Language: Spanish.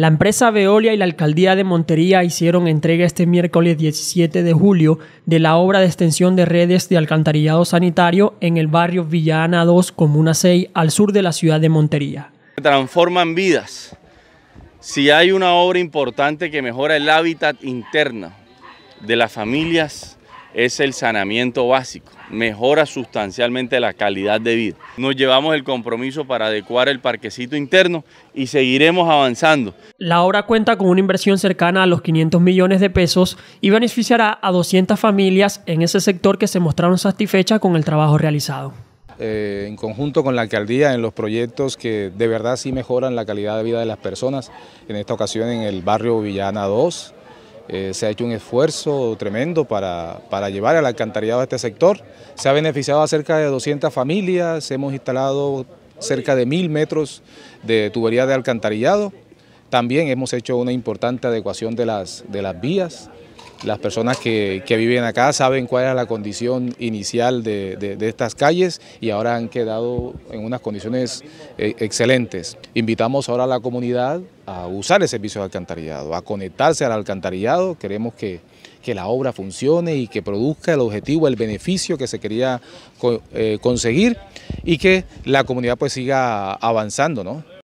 La empresa Veolia y la alcaldía de Montería hicieron entrega este miércoles 17 de julio de la obra de extensión de redes de alcantarillado sanitario en el barrio Villana 2, Comuna 6, al sur de la ciudad de Montería. Transforman vidas. Si hay una obra importante que mejora el hábitat interno de las familias, es el sanamiento básico. Mejora sustancialmente la calidad de vida. Nos llevamos el compromiso para adecuar el parquecito interno y seguiremos avanzando. La obra cuenta con una inversión cercana a los 500 millones de pesos y beneficiará a 200 familias en ese sector que se mostraron satisfechas con el trabajo realizado. Eh, en conjunto con la alcaldía en los proyectos que de verdad sí mejoran la calidad de vida de las personas, en esta ocasión en el barrio Villana 2, eh, se ha hecho un esfuerzo tremendo para, llevar al alcantarillado a este sector. Se ha beneficiado a cerca de 200 familias, hemos instalado cerca de mil metros de tubería de alcantarillado. También hemos hecho una importante adecuación de de las vías. Las personas que, viven acá saben cuál era la condición inicial de, estas calles y ahora han quedado en unas condiciones eh, excelentes. Invitamos ahora a la comunidad a usar el servicio de alcantarillado, a conectarse al alcantarillado. Queremos que, la obra funcione y que produzca el objetivo, el beneficio que se quería eh, conseguir y que la comunidad pues siga avanzando, ¿no?